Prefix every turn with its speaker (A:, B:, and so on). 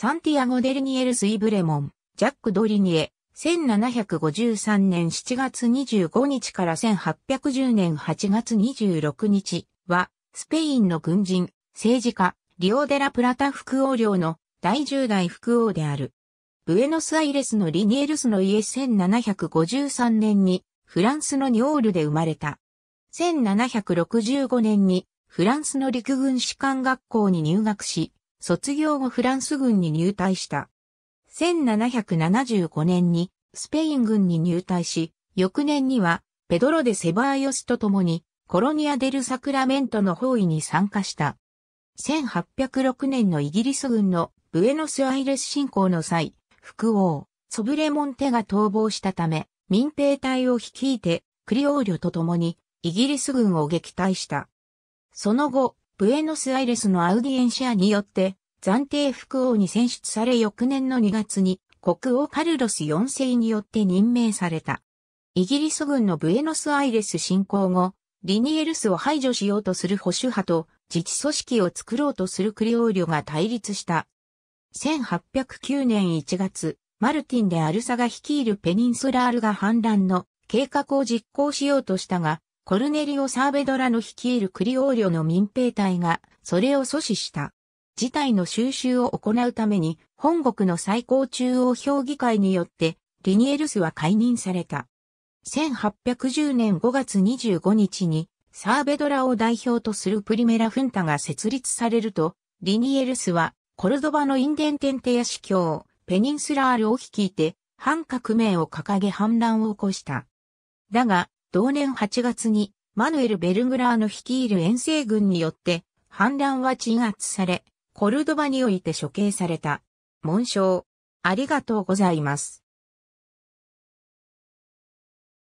A: サンティアゴ・デルニエルス・イブレモン、ジャック・ドリニエ、1753年7月25日から1810年8月26日は、スペインの軍人、政治家、リオデラ・プラタ副王領の第10代副王である。ブエノスアイレスのリニエルスの家1753年にフランスのニオールで生まれた。1765年にフランスの陸軍士官学校に入学し、卒業後フランス軍に入隊した。1775年にスペイン軍に入隊し、翌年にはペドロ・デ・セバーヨスと共にコロニア・デル・サクラメントの包囲に参加した。1806年のイギリス軍のブエノスアイレス侵攻の際、副王、ソブレモンテが逃亡したため、民兵隊を率いて、クリオーリョと共に、イギリス軍を撃退した。その後、ブエノスアイレスのアウディエンシアによって、暫定副王に選出され翌年の2月に国王カルロス4世によって任命された。イギリス軍のブエノスアイレス侵攻後、リニエルスを排除しようとする保守派と自治組織を作ろうとするクリオーリョが対立した。1809年1月、マルティンでアルサが率いるペニンスラールが反乱の計画を実行しようとしたが、コルネリオ・サーベドラの率いるクリオーリョの民兵隊がそれを阻止した。事態の収集を行うために、本国の最高中央評議会によって、リニエルスは解任された。1810年5月25日に、サーベドラを代表とするプリメラフンタが設立されると、リニエルスは、コルドバのインデンテンテヤ司教、ペニンスラールを率いて、反革命を掲げ反乱を起こした。だが、同年8月に、マヌエル・ベルグラーの率いる遠征軍によって、反乱は鎮圧され、コルドバにおいて処刑された。紋章。ありがとうございます。